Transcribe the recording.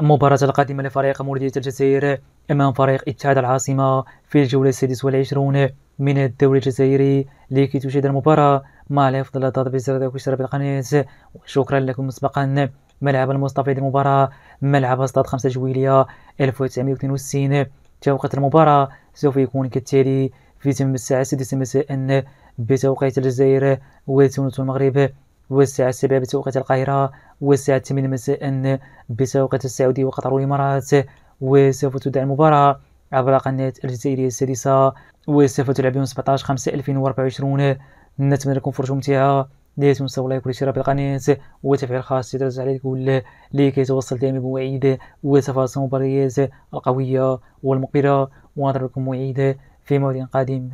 المباراة القادمة لفريق مولودية الجزائر أمام فريق اتحاد العاصمة في الجولة السادس والعشرون من الدوري الجزائري لكي تشاهد المباراة مع الحفظ على الضغط بزر واشتراك القناة وشكرا لكم مسبقا ملعب المصطفى للمباراة ملعب استاد 5 جويلية 1962 توقيت المباراة سوف يكون كالتالي في تم الساعة 6 مساء بتوقيت الجزائر وتونس والمغرب والساعة السابعة بتوقيت القاهرة والساعة الثامنة مساء بتوقيت السعودية وقطر والإمارات وسوف تذاع المباراة عبر قناة الجزائرية السادسة وسوف تلعب يوم 17 5 2024 نتمنى لكم فرجة ممتعة لا تنسوا لايك والاشتراك بالقناة وتفعيل خاص يدرس على الكل لكي توصل دائما بمواعيد وتفاصيل المباريات القوية والمقبلة ونضرب لكم موعد في موعد قادم